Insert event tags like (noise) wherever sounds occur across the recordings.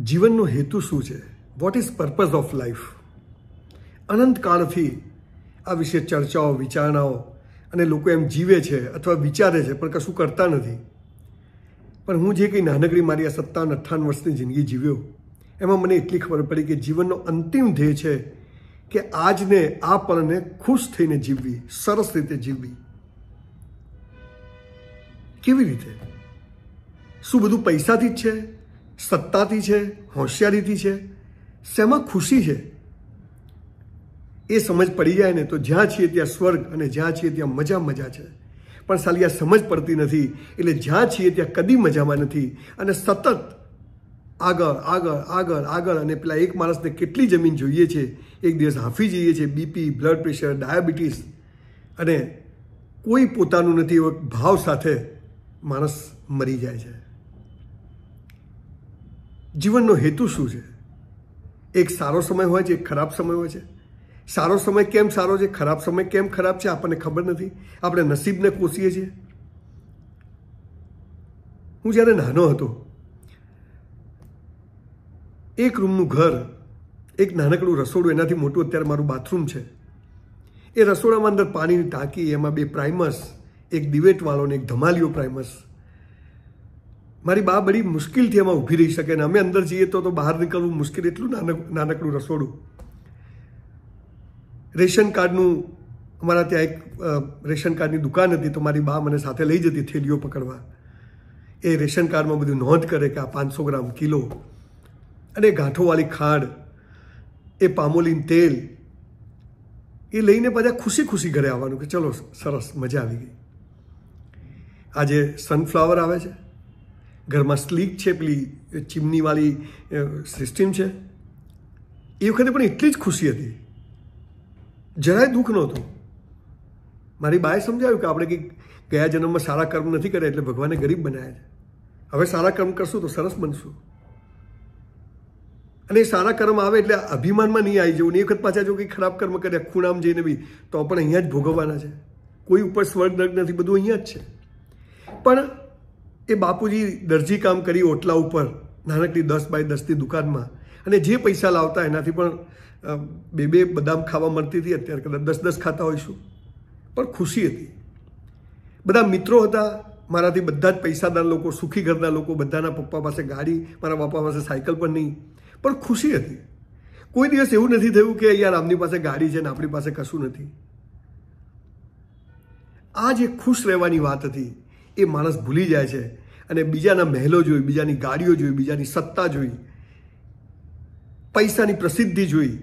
જીવનનો હેતુ શું છે what is purpose of life અનંતકાળથી આ વિશે ચર્ચાઓ વિચારણાઓ અને લોકો એમ જીવે છે અથવા વિચારે છે પણ કશું કરતા નથી પણ હું જે કંઈ નાનકડી મારી આ સત્તાવન અઠ્ઠાવન વર્ષની જિંદગી જીવ્યો એમાં મને એટલી ખબર પડી કે જીવનનો અંતિમ ધ્યેય છે કે આજને આ પળને ખુશ થઈને જીવવી સરસ રીતે જીવવી કેવી રીતે શું બધું પૈસાથી જ છે સત્તાથી છે હોશિયારીથી છે શેમાં ખુશી છે એ સમજ પડી જાય ને તો જ્યાં છીએ ત્યાં સ્વર્ગ અને જ્યાં છીએ ત્યાં મજા મજા છે પણ સાલી આ સમજ પડતી નથી એટલે જ્યાં છીએ ત્યાં કદી મજામાં નથી અને સતત આગળ આગળ આગળ આગળ અને પેલા એક માણસને કેટલી જમીન જોઈએ છે એક દિવસ હાંફી જઈએ છીએ બીપી બ્લડ પ્રેશર ડાયાબિટીસ અને કોઈ પોતાનું નથી એવો ભાવ સાથે માણસ મરી જાય છે જીવનનો હેતુ શું છે એક સારો સમય હોય છે એક ખરાબ સમય હોય છે સારો સમય કેમ સારો છે ખરાબ સમય કેમ ખરાબ છે આપણને ખબર નથી આપણે નસીબને કોસીએ છીએ હું જ્યારે નાનો હતો એક રૂમનું ઘર એક નાનકડું રસોડું એનાથી મોટું અત્યારે મારું બાથરૂમ છે એ રસોડામાં અંદર પાણીની ટાંકી એમાં બે પ્રાઇમર્સ એક દિવેટવાળો ને એક ધમાલિયો પ્રાઇમર્સ મારી બા બડી મુશ્કેલથી એમાં ઊભી રહી શકે ને અમે અંદર જઈએ તો તો બહાર નીકળવું મુશ્કેલ એટલું નાનક નાનકડું રસોડું રેશન કાર્ડનું અમારા ત્યાં એક રેશન કાર્ડની દુકાન હતી તો મારી બા મને સાથે લઈ જતી થેલીઓ પકડવા એ રેશન કાર્ડમાં બધું નોંધ કરે કે આ પાંચસો ગ્રામ કિલો અને ગાંઠોવાળી ખાંડ એ પામોલીન તેલ એ લઈને બધા ખુશી ખુશી ઘરે આવવાનું કે ચલો સરસ મજા આવી ગઈ આજે સનફ્લાવર આવે છે ઘરમાં સ્લીક છે પેલી ચીમનીવાળી સિસ્ટમ છે એ વખતે પણ એટલી જ ખુશી હતી જરાય દુઃખ નહોતું મારી બાએ સમજાવ્યું કે આપણે કંઈક ગયા જન્મમાં સારા કર્મ નથી કર્યા એટલે ભગવાને ગરીબ બનાવ્યા છે હવે સારા કર્મ કરશું તો સરસ બનશું અને એ સારા કર્મ આવે એટલે અભિમાનમાં નહીં આવી જવું એ વખત પાછા જો કંઈ ખરાબ કર્મ કર્યા ખૂણામાં જઈને બી તો પણ અહીંયા જ ભોગવવાના છે કોઈ ઉપર સ્વર્ગ નર્ક નથી બધું અહીંયા જ છે પણ એ બાપુજી દરજી કામ કરી ઓટલા ઉપર નાનકડી દસ બાય દસની દુકાનમાં અને જે પૈસા લાવતા એનાથી પણ બે બે બદામ ખાવા મળતી હતી અત્યારે કદાચ દસ દસ ખાતા હોઈશું પણ ખુશી હતી બધા મિત્રો હતા મારાથી બધા જ પૈસાદાર લોકો સુખી ઘરના લોકો બધાના પપ્પા પાસે ગાડી મારા બાપા પાસે સાયકલ પણ નહીં પણ ખુશી હતી કોઈ દિવસ એવું નથી થયું કે યાર આમની પાસે ગાડી છે ને આપણી પાસે કશું નથી આ જે ખુશ રહેવાની વાત હતી એ માણસ ભૂલી જાય છે અને બીજાના મહેલો જોઈ બીજાની ગાડીઓ જોઈ બીજાની સત્તા જોઈ પૈસાની પ્રસિદ્ધિ જોઈ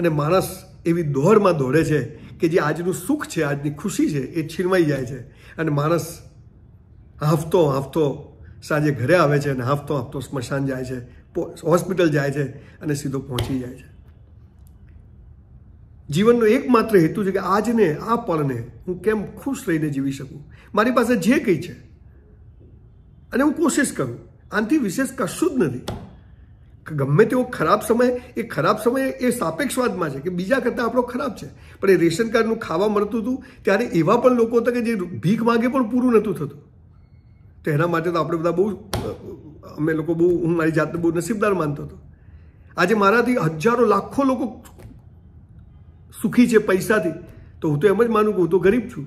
અને માણસ એવી દોહરમાં દોડે છે કે જે આજનું સુખ છે આજની ખુશી છે એ છીનવાઈ જાય છે અને માણસ હાંફતો હાંફતો સાંજે ઘરે આવે છે અને હાંફતો હાફતો સ્મશાન જાય છે હોસ્પિટલ જાય છે અને સીધો પહોંચી જાય છે જીવનનો એકમાત્ર હેતુ છે કે આજને આ પળને હું કેમ ખુશ રહીને જીવી શકું મારી પાસે જે કંઈ છે અને હું કોશિશ કરું આનાથી વિશેષ કશું જ નથી ગમે તેવો ખરાબ સમય એ ખરાબ સમય એ સાપેક્ષવાદમાં છે કે બીજા કરતાં આપણો ખરાબ છે પણ એ રેશન કાર્ડનું ખાવા મળતું હતું ત્યારે એવા પણ લોકો હતા કે જે ભીખ માગે પણ પૂરું નહોતું થતું તો એના માટે તો આપણે બધા બહુ અમે લોકો બહુ હું મારી જાતને બહુ નસીબદાર માનતો હતો આજે મારાથી હજારો લાખો લોકો સુખી છે પૈસાથી તો હું તો એમ જ માનું કે હું તો ગરીબ છું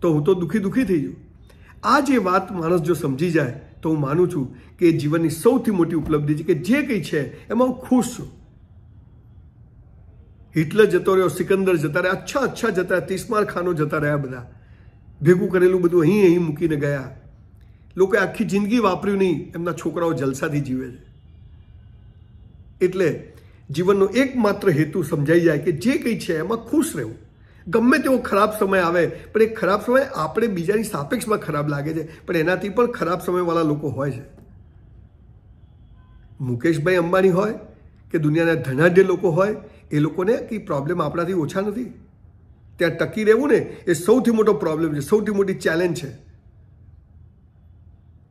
તો હું તો દુઃખી દુઃખી થઈ જઉં આ જે વાત માણસ જો સમજી જાય તો હું માનું છું કે જીવનની સૌથી મોટી ઉપલબ્ધિ છે કે જે કંઈ છે એમાં હું ખુશ છું હિટલર જતો રહ્યો સિકંદર જતા રહ્યા અચ્છા અચ્છા જતા રહ્યા તીસમાર ખાનો જતા રહ્યા બધા ભેગું કરેલું બધું અહીં અહીં મૂકીને ગયા લોકોએ આખી જિંદગી વાપર્યું નહીં એમના છોકરાઓ જલસાથી જીવે છે એટલે જીવનનો એકમાત્ર હેતુ સમજાઈ જાય કે જે કંઈ છે એમાં ખુશ રહેવું ગમે તેવો ખરાબ સમય આવે પણ એ ખરાબ સમય આપણે બીજાની સાપેક્ષમાં ખરાબ લાગે છે પણ એનાથી પણ ખરાબ સમયવાળા લોકો હોય છે મુકેશભાઈ અંબાણી હોય કે દુનિયાના ધનાઢ્ય લોકો હોય એ લોકોને કંઈ પ્રોબ્લેમ આપણાથી ઓછા નથી ત્યાં ટકી રહેવું ને એ સૌથી મોટો પ્રોબ્લેમ છે સૌથી મોટી ચેલેન્જ છે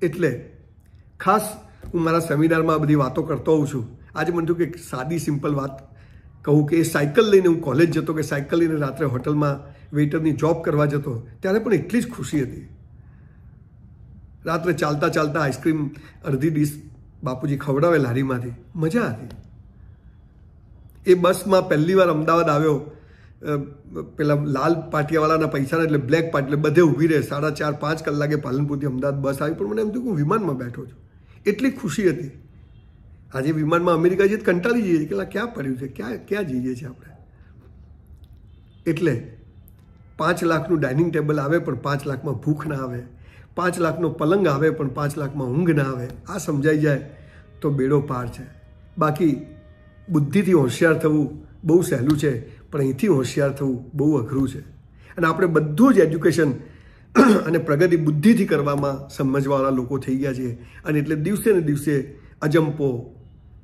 એટલે ખાસ હું મારા સેમિનારમાં બધી વાતો કરતો હોઉં છું આજે મને થયું કે સાદી સિમ્પલ વાત કહું કે એ સાયકલ લઈને હું કોલેજ જતો કે સાયકલ લઈને રાત્રે હોટલમાં વેઇટરની જોબ કરવા જતો ત્યારે પણ એટલી જ ખુશી હતી રાત્રે ચાલતા ચાલતા આઈસ્ક્રીમ અડધી ડીશ બાપુજી ખવડાવે લારીમાંથી મજા હતી એ બસમાં પહેલી વાર અમદાવાદ આવ્યો પેલા લાલ પાટિયાવાળાના પૈસાના એટલે બ્લેક પાટ એટલે બધે ઊભી રહે સાડા ચાર પાંચ કલાકે પાલનપુરથી અમદાવાદ બસ આવી પણ મને એમ થયું કે હું વિમાનમાં બેઠો છું એટલી ખુશી હતી આજે વિમાનમાં અમેરિકા જઈએ કંટાળી જઈએ કે ક્યાં પડ્યું છે ક્યાં ક્યાં જઈએ છીએ આપણે એટલે પાંચ લાખનું ડાઇનિંગ ટેબલ આવે પણ પાંચ લાખમાં ભૂખ ના આવે પાંચ લાખનો પલંગ આવે પણ પાંચ લાખમાં ઊંઘ ના આવે આ સમજાઈ જાય તો બેડો પાર છે બાકી બુદ્ધિથી હોશિયાર થવું બહુ સહેલું છે પણ અહીંથી હોશિયાર થવું બહુ અઘરું છે અને આપણે બધું જ એજ્યુકેશન (clears throat) અને પ્રગતિ બુદ્ધિથી કરવામાં સમજવાવાળા લોકો થઈ ગયા છે અને એટલે દિવસે ને દિવસે અજંપો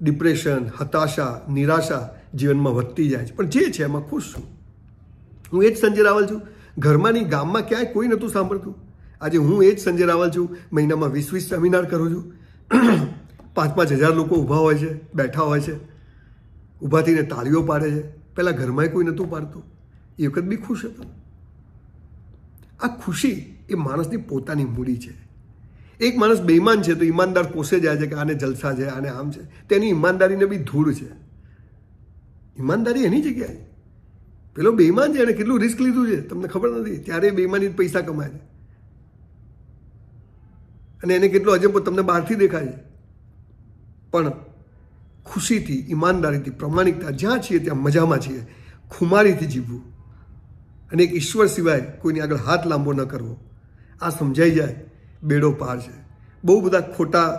ડિપ્રેશન હતાશા નિરાશા જીવનમાં વધતી જાય છે પણ જે છે એમાં ખુશ છું હું એ જ સંજય રાવલ છું ઘરમાંની ગામમાં ક્યાંય કોઈ નહોતું સાંભળતું આજે હું એ જ સંજય રાવલ છું મહિનામાં વીસ વીસ સેમિનાર કરું છું (clears throat) પાંચ પાંચ હજાર લોકો ઊભા હોય છે બેઠા હોય છે ઊભા થઈને તાળીઓ પાડે છે પહેલાં ઘરમાંય કોઈ નહોતું પાડતું એ વખત બી ખુશ હતો આ ખુશી એ માણસની પોતાની મૂડી છે એક માણસ બેઈમાન છે તો ઈમાનદાર પોસે જાય છે કે આને જલસા છે આને આમ છે તેની ઈમાનદારીને બી ધૂળ છે ઈમાનદારી એની જગ્યાએ પેલો બેઈમાન છે એને કેટલું રિસ્ક લીધું છે તમને ખબર નથી ત્યારે બેઈમાની પૈસા કમાય છે અને એને કેટલો અજંબો તમને બહારથી દેખાય છે પણ ખુશીથી ઈમાનદારીથી પ્રમાણિકતા જ્યાં છીએ ત્યાં મજામાં છીએ ખુમારીથી જીવવું અને એક ઈશ્વર સિવાય કોઈની આગળ હાથ લાંબો ન કરવો આ સમજાઈ જાય બેડો પાર છે બહુ બધા ખોટા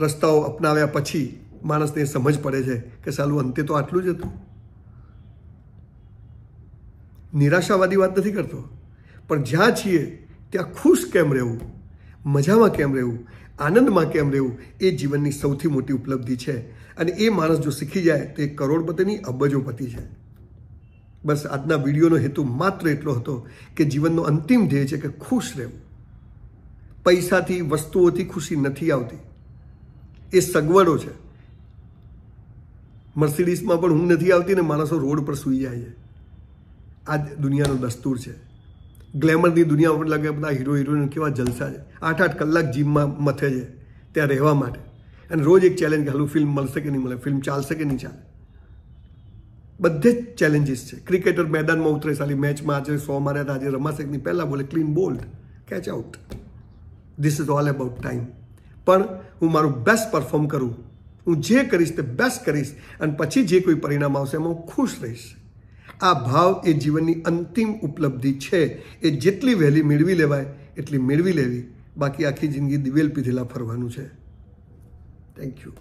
રસ્તાઓ અપનાવ્યા પછી માણસને સમજ પડે છે કે સાલું અંતે તો આટલું જ હતું નિરાશાવાદી વાત નથી કરતો પણ જ્યાં છીએ ત્યાં ખુશ કેમ રહેવું મજામાં કેમ રહેવું આનંદમાં કેમ રહેવું એ જીવનની સૌથી મોટી ઉપલબ્ધિ છે અને એ માણસ જો શીખી જાય તો એ કરોડપતિની અબજોપતિ છે બસ આજના વિડીયોનો હેતુ માત્ર એટલો હતો કે જીવનનો અંતિમ ધ્યેય છે કે ખુશ રહેવું પૈસાથી વસ્તુઓથી ખુશી નથી આવતી એ સગવડો છે મર્સિડીઝમાં પણ ઊંઘ નથી આવતી ને માણસો રોડ પર સૂઈ જાય છે આ દુનિયાનો દસ્તુર છે ગ્લેમરની દુનિયા પણ લાગે બધા હીરો હિરોઈન કેવા જલસા છે આઠ આઠ કલાક જીમમાં મથે છે ત્યાં રહેવા માટે અને રોજ એક ચેલેન્જ કે હાલું ફિલ્મ મળશે કે નહીં મળે ફિલ્મ ચાલશે કે નહીં ચાલે બધે જ ચેલેન્જીસ છે ક્રિકેટર મેદાનમાં ઉતરે સાલી મેચમાં આજે સો માર્યા હતા આજે રમાશે નહીં પહેલાં બોલે clean bowled catch out this is all about time પણ હું મારું બેસ્ટ પરફોર્મ કરું હું જે કરીશ તે બેસ્ટ કરીશ અને પછી જે કોઈ પરિણામ આવશે એમાં હું ખુશ રહીશ આ ભાવ એ જીવનની અંતિમ ઉપલબ્ધિ છે એ જેટલી વહેલી મેળવી લેવાય એટલી મેળવી લેવી બાકી આખી જિંદગી દિવેલ પીધેલા ફરવાનું છે થેન્ક યુ